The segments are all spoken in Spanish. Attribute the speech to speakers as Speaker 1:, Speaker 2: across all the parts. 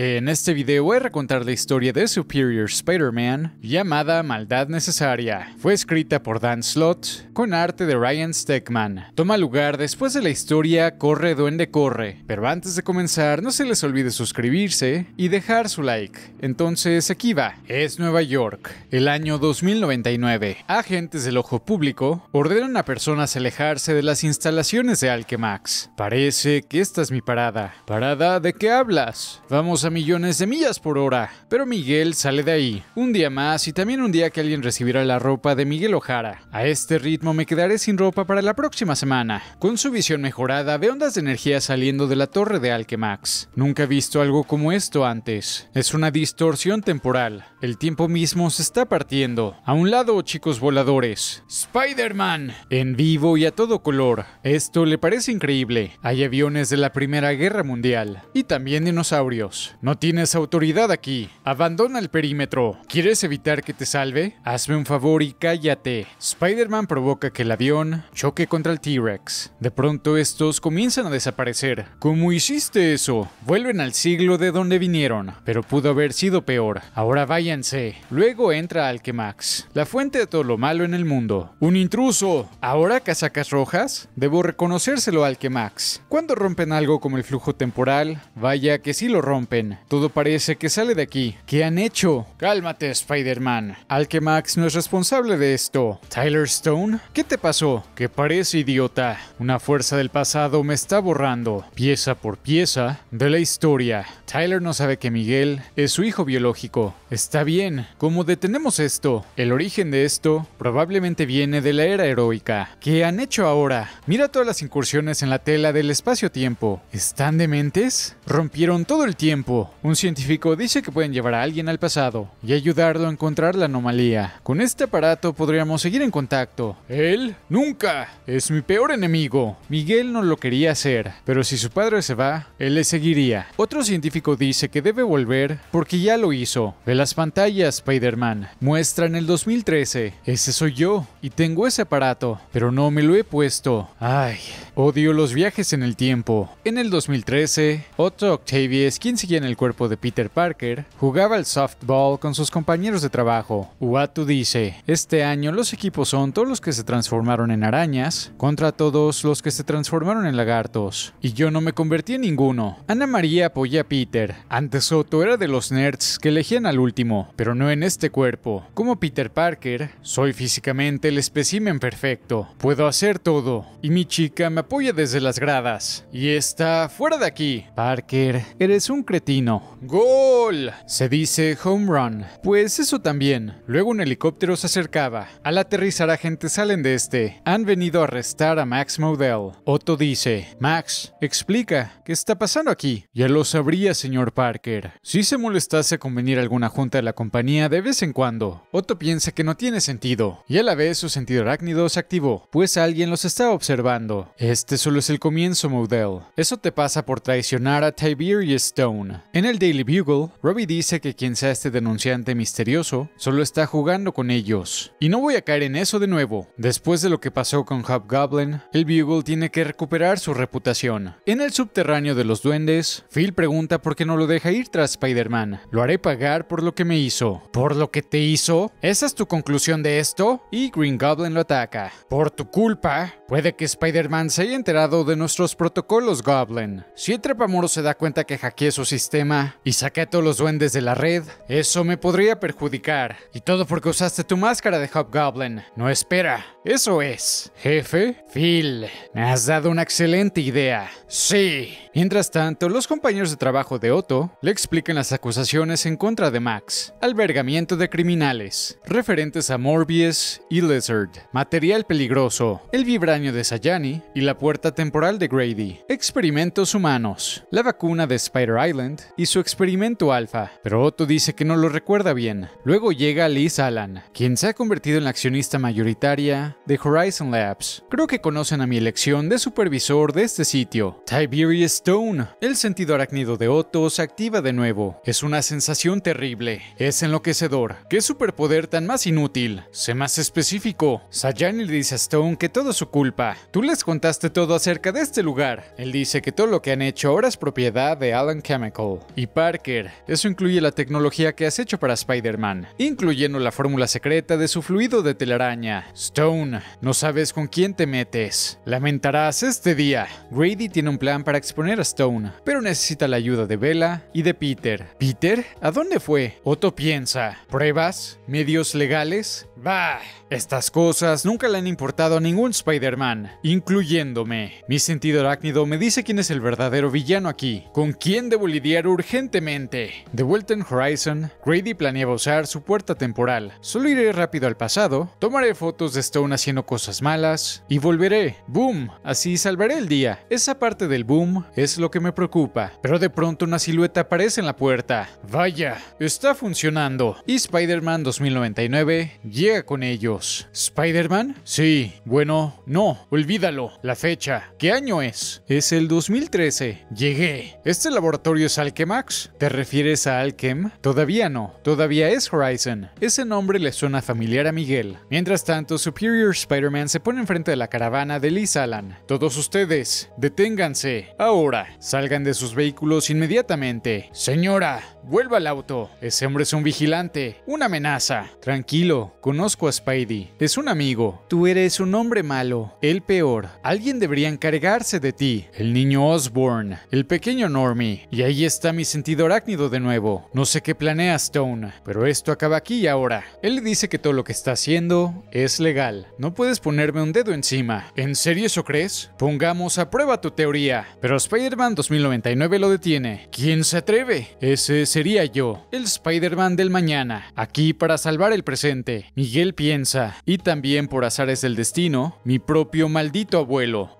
Speaker 1: En este video voy a contar la historia de Superior Spider-Man llamada Maldad Necesaria. Fue escrita por Dan Slott con arte de Ryan Steckman. Toma lugar después de la historia Corre Duende Corre, pero antes de comenzar no se les olvide suscribirse y dejar su like. Entonces aquí va, es Nueva York, el año 2099. Agentes del ojo público ordenan a personas alejarse de las instalaciones de Alchemax. Parece que esta es mi parada. ¿Parada de qué hablas? Vamos a millones de millas por hora. Pero Miguel sale de ahí. Un día más y también un día que alguien recibirá la ropa de Miguel Ojara. A este ritmo me quedaré sin ropa para la próxima semana. Con su visión mejorada de ondas de energía saliendo de la torre de Alkemax. Nunca he visto algo como esto antes. Es una distorsión temporal. El tiempo mismo se está partiendo. A un lado, chicos voladores. Spider-Man. En vivo y a todo color. Esto le parece increíble. Hay aviones de la Primera Guerra Mundial. Y también dinosaurios. No tienes autoridad aquí. Abandona el perímetro. ¿Quieres evitar que te salve? Hazme un favor y cállate. Spider-Man provoca que el avión choque contra el T-Rex. De pronto estos comienzan a desaparecer. ¿Cómo hiciste eso? Vuelven al siglo de donde vinieron, pero pudo haber sido peor. Ahora váyanse. Luego entra Alkemax, la fuente de todo lo malo en el mundo. ¡Un intruso! ¿Ahora casacas rojas? Debo reconocérselo a Alkemax. Cuando rompen algo como el flujo temporal, vaya que sí lo rompen todo parece que sale de aquí. ¿Qué han hecho? Cálmate, Spider-Man. Max no es responsable de esto. Tyler Stone, ¿qué te pasó? Que parece, idiota? Una fuerza del pasado me está borrando, pieza por pieza, de la historia. Tyler no sabe que Miguel es su hijo biológico. Está bien, ¿cómo detenemos esto? El origen de esto probablemente viene de la era heroica. ¿Qué han hecho ahora? Mira todas las incursiones en la tela del espacio-tiempo. ¿Están dementes? Rompieron todo el tiempo un científico dice que pueden llevar a alguien al pasado y ayudarlo a encontrar la anomalía. Con este aparato podríamos seguir en contacto. Él nunca es mi peor enemigo. Miguel no lo quería hacer, pero si su padre se va, él le seguiría. Otro científico dice que debe volver porque ya lo hizo. Ve las pantallas, Spider-Man. Muestra en el 2013. Ese soy yo y tengo ese aparato, pero no me lo he puesto. Ay, odio los viajes en el tiempo. En el 2013, Otto Octavius, quien siguió en el cuerpo de Peter Parker, jugaba el softball con sus compañeros de trabajo. Uatu dice, este año los equipos son todos los que se transformaron en arañas contra todos los que se transformaron en lagartos. Y yo no me convertí en ninguno. Ana María apoya a Peter. Antes Soto era de los nerds que elegían al último, pero no en este cuerpo. Como Peter Parker, soy físicamente el espécimen perfecto. Puedo hacer todo. Y mi chica me apoya desde las gradas. Y está fuera de aquí. Parker, eres un cretino ¡Gol! Se dice home run. Pues eso también. Luego un helicóptero se acercaba. Al aterrizar gente salen de este. Han venido a arrestar a Max Modell. Otto dice, Max, explica, ¿qué está pasando aquí? Ya lo sabría, señor Parker. Si se molestase con convenir a alguna junta de la compañía de vez en cuando, Otto piensa que no tiene sentido. Y a la vez su sentido arácnido se activó, pues alguien los está observando. Este solo es el comienzo, Modell. Eso te pasa por traicionar a Tiberius Stone. En el Daily Bugle, Robbie dice que quien sea este denunciante misterioso solo está jugando con ellos. Y no voy a caer en eso de nuevo. Después de lo que pasó con Goblin, el Bugle tiene que recuperar su reputación. En el subterráneo de los duendes, Phil pregunta por qué no lo deja ir tras Spider-Man. Lo haré pagar por lo que me hizo. ¿Por lo que te hizo? ¿Esa es tu conclusión de esto? Y Green Goblin lo ataca. Por tu culpa, Puede que Spider-Man se haya enterado de nuestros protocolos Goblin. Si el trepamoro se da cuenta que hackeé su sistema y saqué a todos los duendes de la red, eso me podría perjudicar. Y todo porque usaste tu máscara de Hobgoblin. No espera. Eso es. Jefe, Phil, me has dado una excelente idea. Sí. Mientras tanto, los compañeros de trabajo de Otto le explican las acusaciones en contra de Max. Albergamiento de criminales, referentes a Morbius y Lizard, material peligroso, el vibrante de Sayani y la puerta temporal de Grady. Experimentos humanos, la vacuna de Spider Island y su experimento alfa, pero Otto dice que no lo recuerda bien. Luego llega Liz Allan, quien se ha convertido en la accionista mayoritaria de Horizon Labs. Creo que conocen a mi elección de supervisor de este sitio, Tiberius Stone. El sentido arácnido de Otto se activa de nuevo. Es una sensación terrible, es enloquecedor. ¿Qué superpoder tan más inútil? Sé más específico. Sayani le dice a Stone que todo su culpa Tú les contaste todo acerca de este lugar. Él dice que todo lo que han hecho ahora es propiedad de Alan Chemical. Y Parker, eso incluye la tecnología que has hecho para Spider-Man, incluyendo la fórmula secreta de su fluido de telaraña. Stone, no sabes con quién te metes. Lamentarás este día. Grady tiene un plan para exponer a Stone, pero necesita la ayuda de Bella y de Peter. ¿Peter? ¿A dónde fue? Otto piensa. ¿Pruebas? ¿Medios legales? Bah. Estas cosas nunca le han importado a ningún Spider-Man, incluyéndome. Mi sentido arácnido me dice quién es el verdadero villano aquí, con quién debo lidiar urgentemente. De vuelta en Horizon, Grady planeaba usar su puerta temporal. Solo iré rápido al pasado, tomaré fotos de Stone haciendo cosas malas y volveré. ¡Boom! Así salvaré el día. Esa parte del boom es lo que me preocupa, pero de pronto una silueta aparece en la puerta. Vaya, está funcionando. Y Spider-Man 2099 llega con ello. ¿Spider-Man? Sí. Bueno, no. Olvídalo. La fecha. ¿Qué año es? Es el 2013. Llegué. ¿Este laboratorio es Alchemax? ¿Te refieres a Alchem? Todavía no. Todavía es Horizon. Ese nombre le suena familiar a Miguel. Mientras tanto, Superior Spider-Man se pone enfrente de la caravana de Liz Allen. Todos ustedes, deténganse. Ahora. Salgan de sus vehículos inmediatamente. Señora, vuelva al auto. Ese hombre es un vigilante. Una amenaza. Tranquilo, conozco a Spider es un amigo. Tú eres un hombre malo, el peor. Alguien debería encargarse de ti. El niño Osborne, el pequeño Normie. Y ahí está mi sentido arácnido de nuevo. No sé qué planea Stone, pero esto acaba aquí y ahora. Él dice que todo lo que está haciendo es legal. No puedes ponerme un dedo encima. ¿En serio eso crees? Pongamos a prueba tu teoría. Pero Spider-Man 2099 lo detiene. ¿Quién se atreve? Ese sería yo, el Spider-Man del mañana, aquí para salvar el presente. Miguel piensa y también por azares el destino, mi propio maldito abuelo,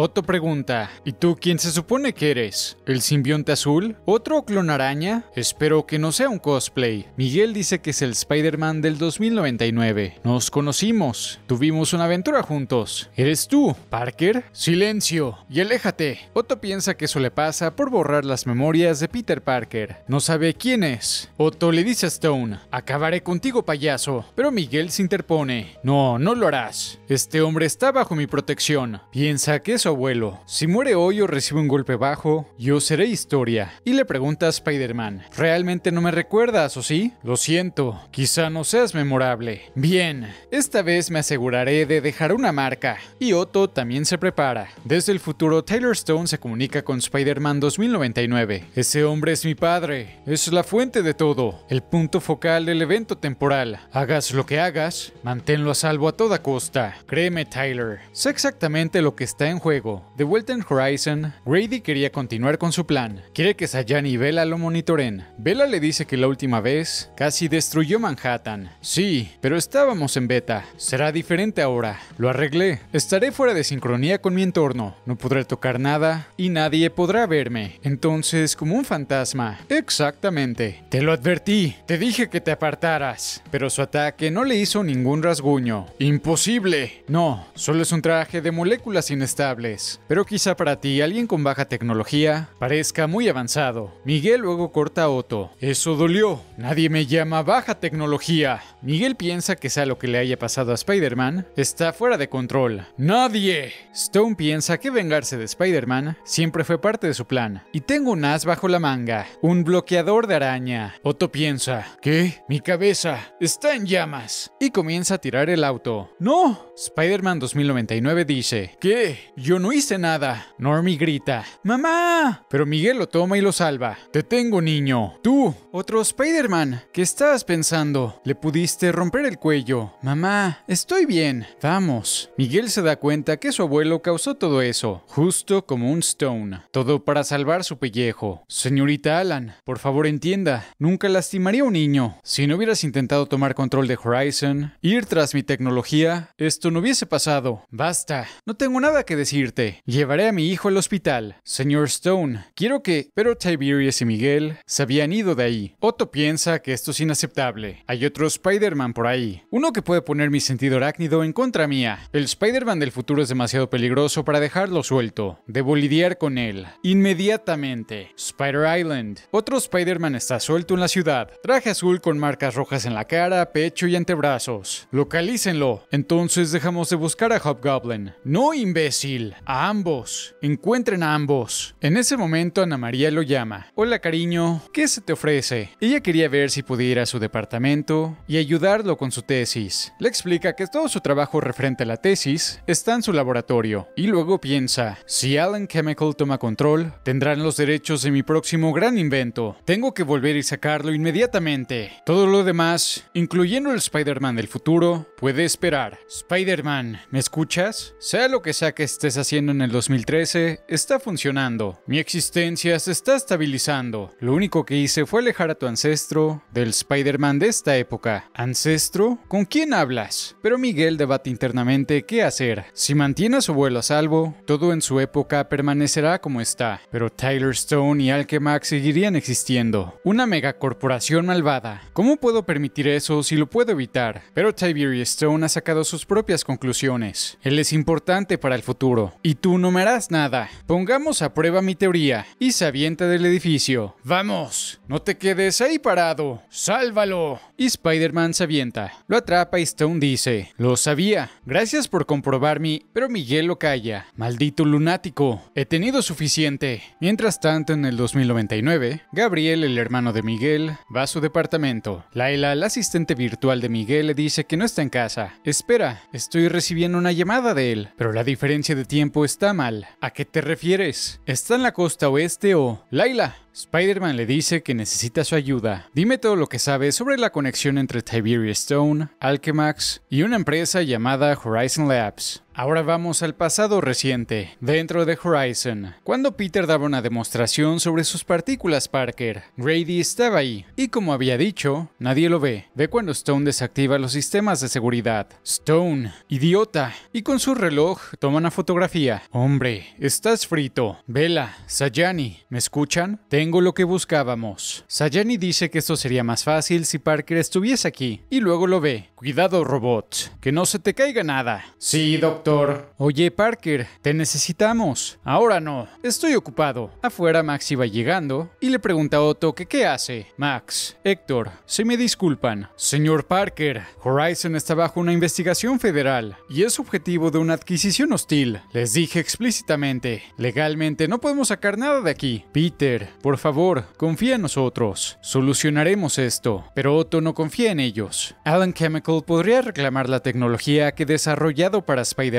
Speaker 1: Otto pregunta, ¿y tú quién se supone que eres? ¿El simbionte azul? ¿Otro clon araña? Espero que no sea un cosplay. Miguel dice que es el Spider-Man del 2099. Nos conocimos, tuvimos una aventura juntos. ¿Eres tú, Parker? Silencio y aléjate. Otto piensa que eso le pasa por borrar las memorias de Peter Parker. No sabe quién es. Otto le dice a Stone, acabaré contigo payaso. Pero Miguel se interpone, no, no lo harás. Este hombre está bajo mi protección. Piensa que eso abuelo. Si muere hoy o recibe un golpe bajo, yo seré historia. Y le pregunta a Spider-Man, ¿realmente no me recuerdas o sí? Lo siento, quizá no seas memorable. Bien, esta vez me aseguraré de dejar una marca. Y Otto también se prepara. Desde el futuro, Taylor Stone se comunica con Spider-Man 2099. Ese hombre es mi padre, es la fuente de todo, el punto focal del evento temporal. Hagas lo que hagas, manténlo a salvo a toda costa. Créeme, Tyler, sé exactamente lo que está en juego de vuelta en Horizon, Grady quería continuar con su plan. Quiere que Sayan y Bella lo monitoren. Vela le dice que la última vez casi destruyó Manhattan. Sí, pero estábamos en beta. Será diferente ahora. Lo arreglé. Estaré fuera de sincronía con mi entorno. No podré tocar nada y nadie podrá verme. Entonces, como un fantasma. Exactamente. Te lo advertí. Te dije que te apartaras. Pero su ataque no le hizo ningún rasguño. Imposible. No, solo es un traje de moléculas inestables pero quizá para ti alguien con baja tecnología parezca muy avanzado. Miguel luego corta a Otto. Eso dolió. Nadie me llama baja tecnología. Miguel piensa que sea lo que le haya pasado a Spider-Man, está fuera de control. ¡Nadie! Stone piensa que vengarse de Spider-Man siempre fue parte de su plan. Y tengo un as bajo la manga, un bloqueador de araña. Otto piensa, ¿qué? Mi cabeza está en llamas. Y comienza a tirar el auto. ¡No! Spider-Man 2099 dice, ¿qué? Yo no hice nada. Normie grita, ¡Mamá! Pero Miguel lo toma y lo salva. Te tengo, niño. Tú, otro Spider-Man. ¿Qué estás pensando? Le pudiste romper el cuello. Mamá, estoy bien. Vamos. Miguel se da cuenta que su abuelo causó todo eso, justo como un Stone. Todo para salvar su pellejo. Señorita Alan, por favor entienda, nunca lastimaría a un niño. Si no hubieras intentado tomar control de Horizon, ir tras mi tecnología, esto no hubiese pasado. Basta. No tengo nada que decir llevaré a mi hijo al hospital. Señor Stone, quiero que... Pero Tiberius y Miguel se habían ido de ahí. Otto piensa que esto es inaceptable. Hay otro Spider-Man por ahí. Uno que puede poner mi sentido arácnido en contra mía. El Spider-Man del futuro es demasiado peligroso para dejarlo suelto. Debo lidiar con él. Inmediatamente. Spider Island. Otro Spider-Man está suelto en la ciudad. Traje azul con marcas rojas en la cara, pecho y antebrazos. Localícenlo. Entonces dejamos de buscar a Hobgoblin. No, imbécil a ambos, encuentren a ambos. En ese momento Ana María lo llama. Hola cariño, ¿qué se te ofrece? Ella quería ver si pudiera ir a su departamento y ayudarlo con su tesis. Le explica que todo su trabajo referente a la tesis está en su laboratorio y luego piensa, si Alan Chemical toma control, tendrán los derechos de mi próximo gran invento. Tengo que volver y sacarlo inmediatamente. Todo lo demás, incluyendo el Spider-Man del futuro, puede esperar. Spider-Man, ¿me escuchas? Sea lo que sea que estés haciendo en el 2013 está funcionando. Mi existencia se está estabilizando. Lo único que hice fue alejar a tu ancestro del Spider-Man de esta época. ¿Ancestro? ¿Con quién hablas? Pero Miguel debate internamente qué hacer. Si mantiene a su abuelo a salvo, todo en su época permanecerá como está. Pero Tyler Stone y Alchemax seguirían existiendo. Una megacorporación malvada. ¿Cómo puedo permitir eso si lo puedo evitar? Pero Tiberius Stone ha sacado sus propias conclusiones. Él es importante para el futuro y tú no me harás nada. Pongamos a prueba mi teoría, y se avienta del edificio. ¡Vamos! ¡No te quedes ahí parado! ¡Sálvalo! Y Spider-Man se avienta. Lo atrapa y Stone dice, lo sabía. Gracias por comprobarme, Pero Miguel lo calla. Maldito lunático. He tenido suficiente. Mientras tanto, en el 2099, Gabriel, el hermano de Miguel, va a su departamento. Laila, la asistente virtual de Miguel, le dice que no está en casa. Espera, estoy recibiendo una llamada de él. Pero la diferencia de tiempo tiempo está mal. ¿A qué te refieres? ¿Está en la costa oeste o... Laila? Spider-Man le dice que necesita su ayuda. Dime todo lo que sabes sobre la conexión entre Tiberius Stone, Alchemax y una empresa llamada Horizon Labs. Ahora vamos al pasado reciente, dentro de Horizon, cuando Peter daba una demostración sobre sus partículas Parker. Grady estaba ahí, y como había dicho, nadie lo ve. Ve cuando Stone desactiva los sistemas de seguridad. Stone, idiota, y con su reloj toma una fotografía. Hombre, estás frito. Vela, Sayani, ¿me escuchan? Tengo lo que buscábamos. Sayani dice que esto sería más fácil si Parker estuviese aquí, y luego lo ve. Cuidado, robot, que no se te caiga nada. Sí, doctor. Oye, Parker, te necesitamos. Ahora no, estoy ocupado. Afuera Max iba llegando y le pregunta a Otto que qué hace. Max, Héctor, se me disculpan. Señor Parker, Horizon está bajo una investigación federal y es objetivo de una adquisición hostil. Les dije explícitamente, legalmente no podemos sacar nada de aquí. Peter, por favor, confía en nosotros. Solucionaremos esto. Pero Otto no confía en ellos. Alan Chemical podría reclamar la tecnología que desarrollado para Spider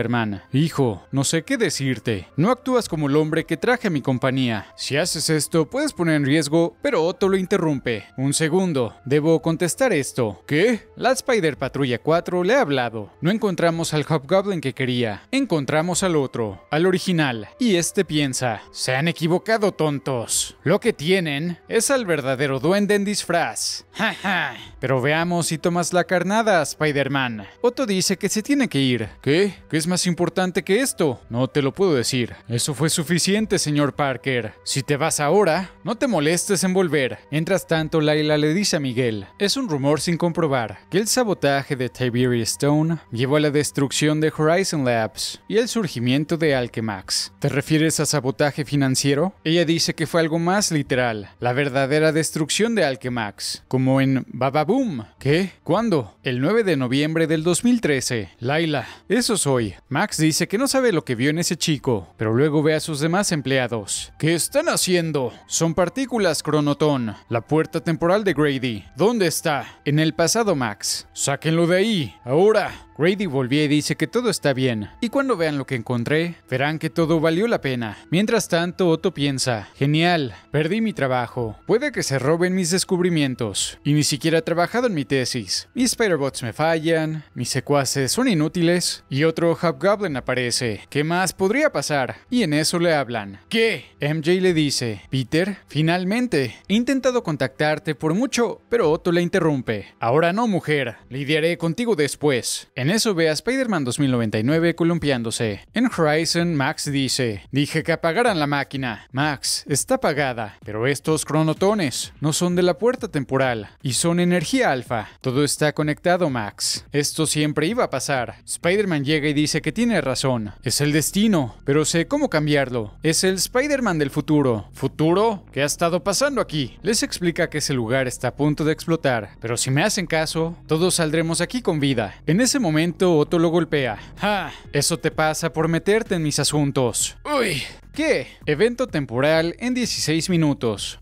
Speaker 1: Hijo, no sé qué decirte. No actúas como el hombre que traje a mi compañía. Si haces esto, puedes poner en riesgo, pero Otto lo interrumpe. Un segundo, debo contestar esto. ¿Qué? La Spider Patrulla 4 le ha hablado. No encontramos al Hobgoblin que quería. Encontramos al otro, al original. Y este piensa, se han equivocado tontos. Lo que tienen es al verdadero duende en disfraz. ja! pero veamos si tomas la carnada, Spider-Man. Otto dice que se tiene que ir. ¿Qué? ¿Qué es más importante que esto. No te lo puedo decir. Eso fue suficiente, señor Parker. Si te vas ahora, no te molestes en volver. Mientras tanto, Laila le dice a Miguel, es un rumor sin comprobar, que el sabotaje de Tiberius Stone llevó a la destrucción de Horizon Labs y el surgimiento de Alchemax. ¿Te refieres a sabotaje financiero? Ella dice que fue algo más literal, la verdadera destrucción de Alchemax, como en Boom. ¿Qué? ¿Cuándo? El 9 de noviembre del 2013. Laila, eso soy. Max dice que no sabe lo que vio en ese chico, pero luego ve a sus demás empleados. ¿Qué están haciendo? Son partículas, Cronotón. La puerta temporal de Grady. ¿Dónde está? En el pasado, Max. Sáquenlo de ahí. Ahora. Grady volvió y dice que todo está bien, y cuando vean lo que encontré, verán que todo valió la pena. Mientras tanto, Otto piensa, genial, perdí mi trabajo, puede que se roben mis descubrimientos, y ni siquiera he trabajado en mi tesis, mis Spiderbots me fallan, mis secuaces son inútiles, y otro Hobgoblin aparece, ¿qué más podría pasar? Y en eso le hablan. ¿Qué? MJ le dice, Peter, finalmente, he intentado contactarte por mucho, pero Otto le interrumpe. Ahora no, mujer, lidiaré contigo después. En eso ve a Spider-Man 2099 columpiándose. En Horizon, Max dice, dije que apagaran la máquina. Max, está apagada, pero estos cronotones no son de la puerta temporal y son energía alfa. Todo está conectado, Max. Esto siempre iba a pasar. Spider-Man llega y dice que tiene razón. Es el destino, pero sé cómo cambiarlo. Es el Spider-Man del futuro. ¿Futuro? ¿Qué ha estado pasando aquí? Les explica que ese lugar está a punto de explotar, pero si me hacen caso, todos saldremos aquí con vida. En ese momento, momento lo golpea. ¡Ja! Eso te pasa por meterte en mis asuntos. ¡Uy! ¿Qué? Evento temporal en 16 minutos.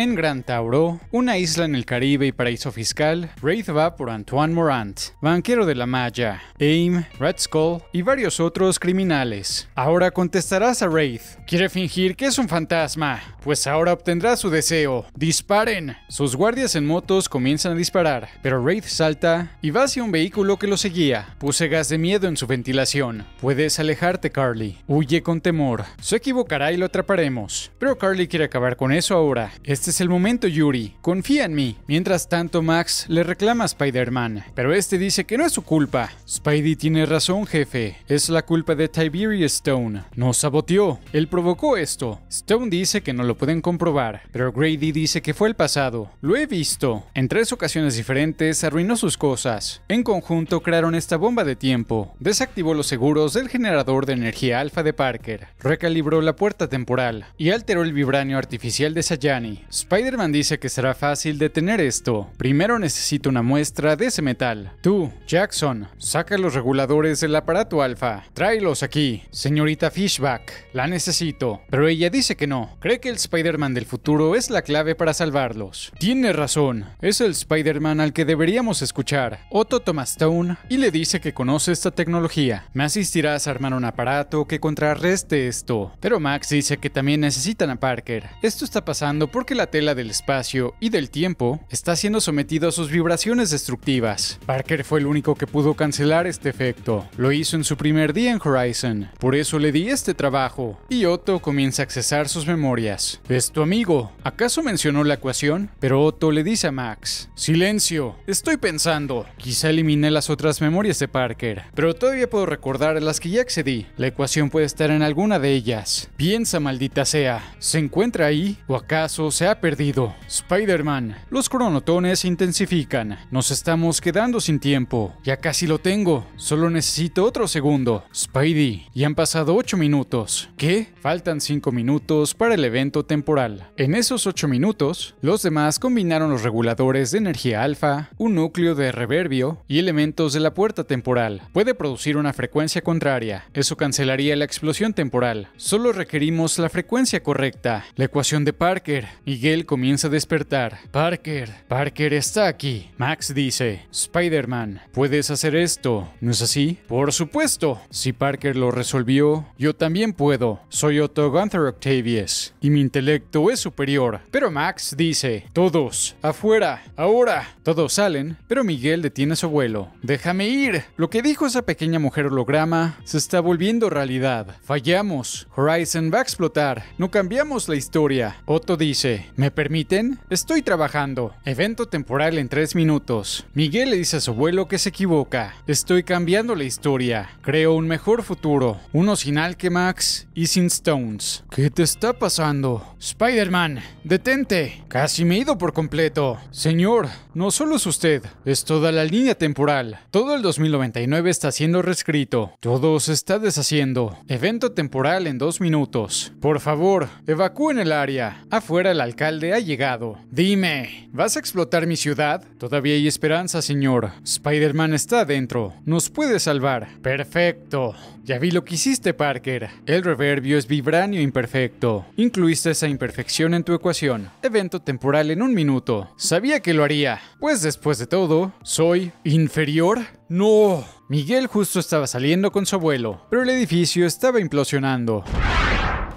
Speaker 1: En Gran Tauro, una isla en el Caribe y paraíso fiscal, Wraith va por Antoine Morant, banquero de la Maya, AIM, Red Skull y varios otros criminales. Ahora contestarás a Wraith. Quiere fingir que es un fantasma, pues ahora obtendrá su deseo. ¡Disparen! Sus guardias en motos comienzan a disparar, pero Wraith salta y va hacia un vehículo que lo seguía. Puse gas de miedo en su ventilación. Puedes alejarte, Carly. Huye con temor. Se equivocará y lo atraparemos. Pero Carly quiere acabar con eso ahora. Este este es el momento, Yuri. Confía en mí. Mientras tanto, Max le reclama a Spider-Man, pero este dice que no es su culpa. Spidey tiene razón, jefe. Es la culpa de Tiberius Stone. No saboteó. Él provocó esto. Stone dice que no lo pueden comprobar, pero Grady dice que fue el pasado. Lo he visto. En tres ocasiones diferentes arruinó sus cosas. En conjunto crearon esta bomba de tiempo. Desactivó los seguros del generador de energía alfa de Parker. Recalibró la puerta temporal y alteró el vibranio artificial de Sayani. Spider-Man dice que será fácil detener esto. Primero necesito una muestra de ese metal. Tú, Jackson, saca los reguladores del aparato alfa. Tráelos aquí. Señorita Fishback, la necesito. Pero ella dice que no. Cree que el Spider-Man del futuro es la clave para salvarlos. Tiene razón. Es el Spider-Man al que deberíamos escuchar. Otto Thomas Stone y le dice que conoce esta tecnología. Me asistirás a armar un aparato que contrarreste esto. Pero Max dice que también necesitan a Parker. Esto está pasando porque la tela del espacio y del tiempo está siendo sometido a sus vibraciones destructivas. Parker fue el único que pudo cancelar este efecto. Lo hizo en su primer día en Horizon. Por eso le di este trabajo. Y Otto comienza a accesar sus memorias. ¿Es tu amigo? ¿Acaso mencionó la ecuación? Pero Otto le dice a Max. Silencio. Estoy pensando. Quizá eliminé las otras memorias de Parker. Pero todavía puedo recordar las que ya accedí. La ecuación puede estar en alguna de ellas. Piensa, maldita sea. ¿Se encuentra ahí? ¿O acaso se perdido. Spider-Man. Los cronotones se intensifican. Nos estamos quedando sin tiempo. Ya casi lo tengo. Solo necesito otro segundo. Spidey. Y han pasado 8 minutos. ¿Qué? Faltan 5 minutos para el evento temporal. En esos 8 minutos, los demás combinaron los reguladores de energía alfa, un núcleo de reverbio y elementos de la puerta temporal. Puede producir una frecuencia contraria. Eso cancelaría la explosión temporal. Solo requerimos la frecuencia correcta, la ecuación de Parker y Miguel comienza a despertar. Parker, Parker está aquí. Max dice, Spider-Man, ¿puedes hacer esto? ¿No es así? Por supuesto. Si Parker lo resolvió, yo también puedo. Soy Otto Gunther Octavius y mi intelecto es superior. Pero Max dice, todos, afuera, ahora. Todos salen, pero Miguel detiene a su abuelo. Déjame ir. Lo que dijo esa pequeña mujer holograma se está volviendo realidad. Fallamos. Horizon va a explotar. No cambiamos la historia. Otto dice, ¿Me permiten? Estoy trabajando. Evento temporal en tres minutos. Miguel le dice a su abuelo que se equivoca. Estoy cambiando la historia. Creo un mejor futuro. Uno sin Alchemax y sin Stones. ¿Qué te está pasando? Spider-Man, detente. Casi me he ido por completo. Señor, no solo es usted, es toda la línea temporal. Todo el 2099 está siendo reescrito. Todo se está deshaciendo. Evento temporal en dos minutos. Por favor, evacúen el área. Afuera el alcalde ha llegado. Dime, ¿vas a explotar mi ciudad? Todavía hay esperanza, señor. Spider-Man está adentro. Nos puede salvar. Perfecto. Ya vi lo que hiciste, Parker. El reverbio es vibranio imperfecto. Incluiste esa imperfección en tu ecuación. Evento temporal en un minuto. Sabía que lo haría. Pues después de todo, soy inferior. No. Miguel justo estaba saliendo con su abuelo, pero el edificio estaba implosionando.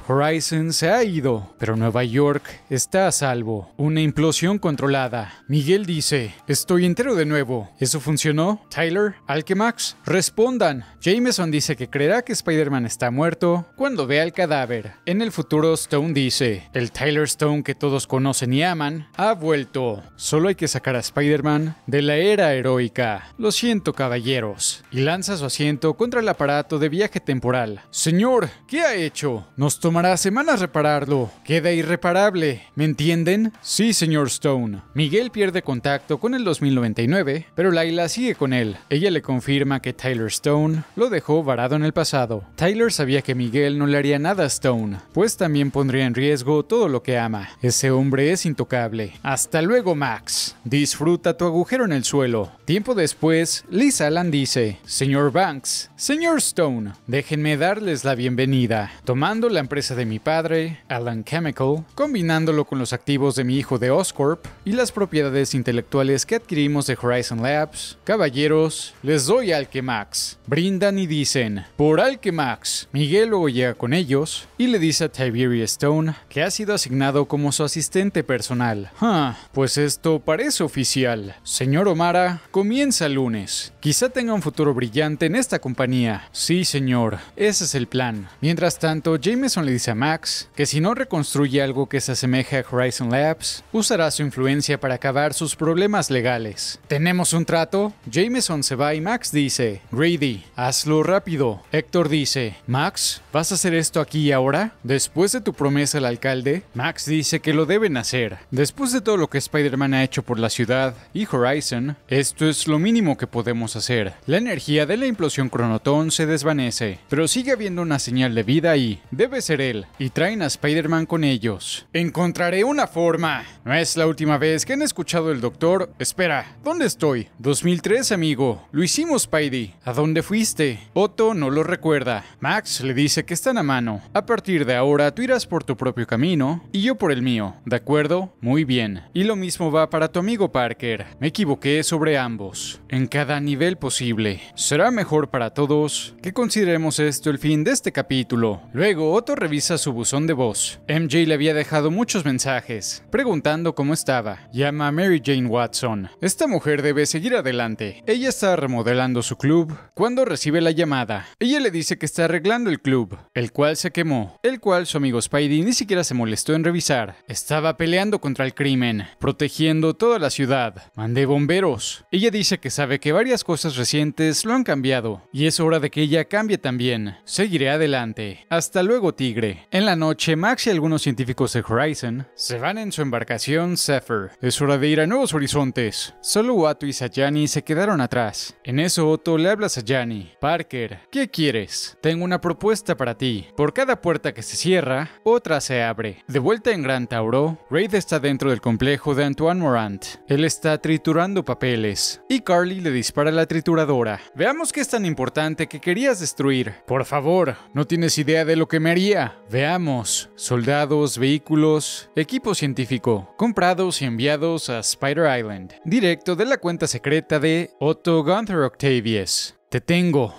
Speaker 1: Horizon se ha ido, pero Nueva York está a salvo. Una implosión controlada. Miguel dice, estoy entero de nuevo. ¿Eso funcionó? Tyler, ¿Alchemax? respondan. Jameson dice que creerá que Spider-Man está muerto cuando vea el cadáver. En el futuro, Stone dice, el Tyler Stone que todos conocen y aman ha vuelto. Solo hay que sacar a Spider-Man de la era heroica. Lo siento, caballeros. Y lanza su asiento contra el aparato de viaje temporal. Señor, ¿qué ha hecho? Nos tomará semanas repararlo. Queda irreparable. ¿Me entienden? Sí, señor Stone. Miguel pierde contacto con el 2099, pero Laila sigue con él. Ella le confirma que Tyler Stone lo dejó varado en el pasado. Tyler sabía que Miguel no le haría nada a Stone, pues también pondría en riesgo todo lo que ama. Ese hombre es intocable. Hasta luego, Max. Disfruta tu agujero en el suelo. Tiempo después, Lisa Alan dice, Señor Banks, señor Stone, déjenme darles la bienvenida. Tomando la empresa de mi padre, Alan Chemical, combinándolo con los activos de mi hijo de Oscorp y las propiedades intelectuales que adquirimos de Horizon Labs, caballeros, les doy Max. Brindan y dicen, por Max. Miguel luego llega con ellos y le dice a Tiberius Stone que ha sido asignado como su asistente personal. Huh, pues esto parece oficial. Señor Omara, comienza lunes. Quizá tenga un futuro brillante en esta compañía. Sí, señor, ese es el plan. Mientras tanto, Jameson le dice a Max que si no reconstruye algo que se asemeja a Horizon Labs, usará su influencia para acabar sus problemas legales. Tenemos un trato, Jameson se va y Max dice, Grady, hazlo rápido. Héctor dice, Max, ¿vas a hacer esto aquí y ahora? Después de tu promesa al alcalde, Max dice que lo deben hacer. Después de todo lo que Spider-Man ha hecho por la ciudad y Horizon, esto es lo mínimo que podemos hacer. La energía de la implosión Cronotón se desvanece, pero sigue habiendo una señal de vida y debe ser y traen a Spider-Man con ellos. Encontraré una forma. No es la última vez que han escuchado el doctor. Espera, ¿dónde estoy? 2003, amigo. Lo hicimos, Spidey. ¿A dónde fuiste? Otto no lo recuerda. Max le dice que están a mano. A partir de ahora tú irás por tu propio camino y yo por el mío. ¿De acuerdo? Muy bien. Y lo mismo va para tu amigo Parker. Me equivoqué sobre ambos. En cada nivel posible. Será mejor para todos que consideremos esto el fin de este capítulo. Luego Otto revisa su buzón de voz. MJ le había dejado muchos mensajes, preguntando cómo estaba. Llama a Mary Jane Watson. Esta mujer debe seguir adelante. Ella está remodelando su club cuando recibe la llamada. Ella le dice que está arreglando el club, el cual se quemó, el cual su amigo Spidey ni siquiera se molestó en revisar. Estaba peleando contra el crimen, protegiendo toda la ciudad. Mandé bomberos. Ella dice que sabe que varias cosas recientes lo han cambiado, y es hora de que ella cambie también. Seguiré adelante. Hasta luego, Tigre. En la noche, Max y algunos científicos de Horizon se van en su embarcación Zephyr. Es hora de ir a nuevos horizontes. Solo Watu y Sayani se quedaron atrás. En eso Otto le habla a Sayani. Parker, ¿qué quieres? Tengo una propuesta para ti. Por cada puerta que se cierra, otra se abre. De vuelta en Gran Tauro, Raid está dentro del complejo de Antoine Morant. Él está triturando papeles y Carly le dispara la trituradora. Veamos qué es tan importante que querías destruir. Por favor, no tienes idea de lo que me haría veamos soldados, vehículos, equipo científico, comprados y enviados a Spider Island, directo de la cuenta secreta de Otto Gunther Octavius. Te tengo,